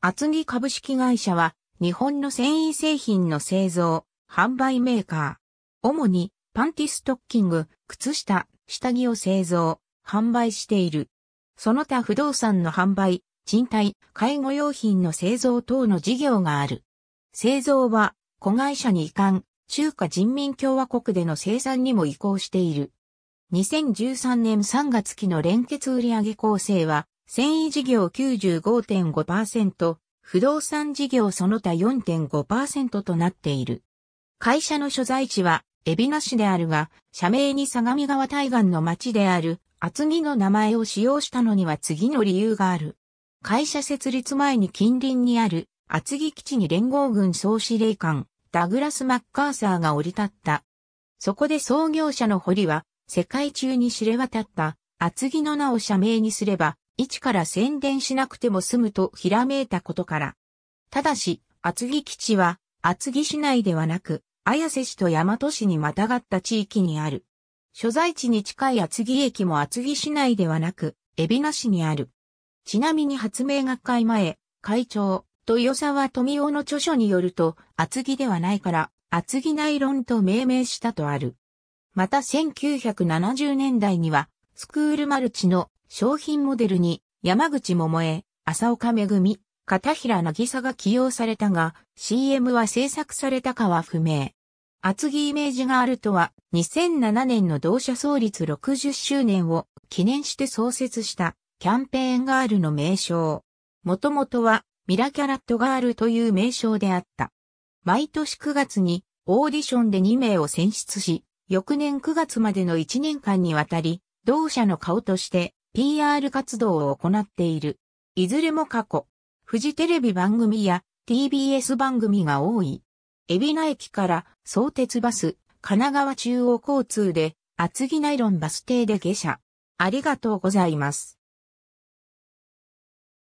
厚木株式会社は、日本の繊維製品の製造、販売メーカー。主に、パンティストッキング、靴下、下着を製造、販売している。その他不動産の販売、賃貸、介護用品の製造等の事業がある。製造は、子会社に移管、中華人民共和国での生産にも移行している。2013年3月期の連結売上構成は、繊維事業95.5%、不動産事業その他4.5%となっている。会社の所在地は、海老名市であるが、社名に相模川対岸の町である、厚木の名前を使用したのには次の理由がある。会社設立前に近隣にある、厚木基地に連合軍総司令官、ダグラス・マッカーサーが降り立った。そこで創業者の堀は、世界中に知れ渡った、厚木の名を社名にすれば、一から宣伝しなくても済むとひらめいたことから。ただし、厚木基地は、厚木市内ではなく、綾瀬市と大和市にまたがった地域にある。所在地に近い厚木駅も厚木市内ではなく、海老名市にある。ちなみに発明学会前、会長、豊沢富夫の著書によると、厚木ではないから、厚木内論と命名したとある。また1970年代には、スクールマルチの商品モデルに山口桃江、浅岡恵、片平渚が起用されたが、CM は制作されたかは不明。厚木イメージガールとは、2007年の同社創立60周年を記念して創設したキャンペーンガールの名称。もともとはミラキャラットガールという名称であった。毎年9月にオーディションで2名を選出し、翌年9月までの1年間にわたり、同社の顔として PR 活動を行っている。いずれも過去、フジテレビ番組や TBS 番組が多い。海老名駅から相鉄バス、神奈川中央交通で厚木ナイロンバス停で下車。ありがとうございます。